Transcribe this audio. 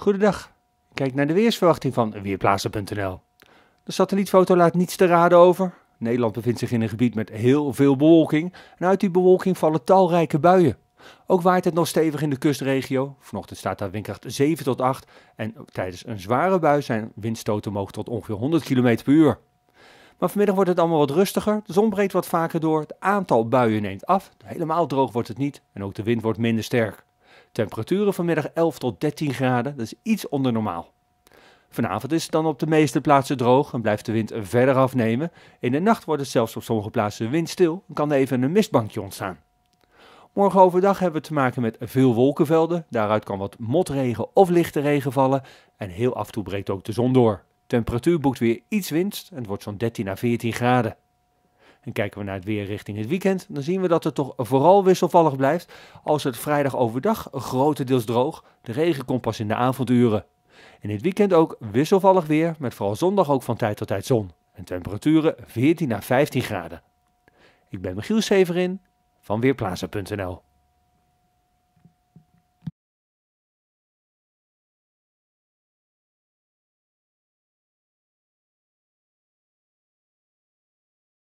Goedendag. Kijk naar de weersverwachting van Weerplaatsen.nl. De satellietfoto laat niets te raden over. Nederland bevindt zich in een gebied met heel veel bewolking. En uit die bewolking vallen talrijke buien. Ook waait het nog stevig in de kustregio. Vanochtend staat daar windkracht 7 tot 8. En tijdens een zware bui zijn windstoten mogelijk tot ongeveer 100 km per uur. Maar vanmiddag wordt het allemaal wat rustiger. De zon breekt wat vaker door. Het aantal buien neemt af. Helemaal droog wordt het niet. En ook de wind wordt minder sterk. Temperaturen vanmiddag 11 tot 13 graden, dat is iets onder normaal. Vanavond is het dan op de meeste plaatsen droog en blijft de wind verder afnemen. In de nacht wordt het zelfs op sommige plaatsen windstil en kan even een mistbankje ontstaan. Morgen overdag hebben we te maken met veel wolkenvelden. Daaruit kan wat motregen of lichte regen vallen. En heel af en toe breekt ook de zon door. Temperatuur boekt weer iets winst en het wordt zo'n 13 à 14 graden. En kijken we naar het weer richting het weekend, dan zien we dat het toch vooral wisselvallig blijft. Als het vrijdag overdag grotendeels droog, de regen komt pas in de avonduren. In het weekend ook wisselvallig weer, met vooral zondag ook van tijd tot tijd zon. En temperaturen 14 naar 15 graden. Ik ben Michiel Severin van Weerplaza.nl